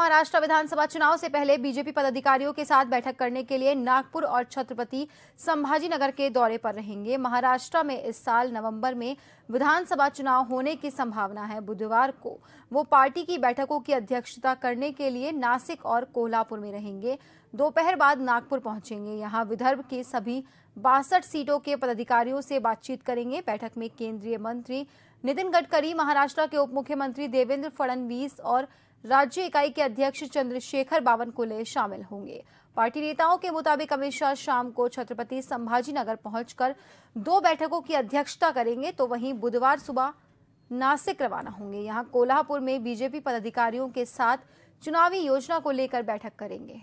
महाराष्ट्र विधानसभा चुनाव से पहले बीजेपी पदाधिकारियों के साथ बैठक करने के लिए नागपुर और छत्रपति संभाजीनगर के दौरे पर रहेंगे महाराष्ट्र में इस साल नवंबर में विधानसभा चुनाव होने की संभावना है बुधवार को वो पार्टी की बैठकों की अध्यक्षता करने के लिए नासिक और कोल्हापुर में रहेंगे दोपहर बाद नागपुर पहुंचेंगे यहां विदर्भ के सभी बासठ सीटों के पदाधिकारियों से बातचीत करेंगे बैठक में केंद्रीय मंत्री नितिन गडकरी महाराष्ट्र के उप मुख्यमंत्री देवेंद्र फडणवीस और राज्य इकाई के अध्यक्ष चंद्रशेखर बावनकुले शामिल होंगे पार्टी नेताओं के मुताबिक अमित शाह शाम को छत्रपति संभाजी नगर पहुंचकर दो बैठकों की अध्यक्षता करेंगे तो वहीं बुधवार सुबह नासिक रवाना होंगे यहां कोल्हापुर में बीजेपी पदाधिकारियों के साथ चुनावी योजना को लेकर बैठक करेंगे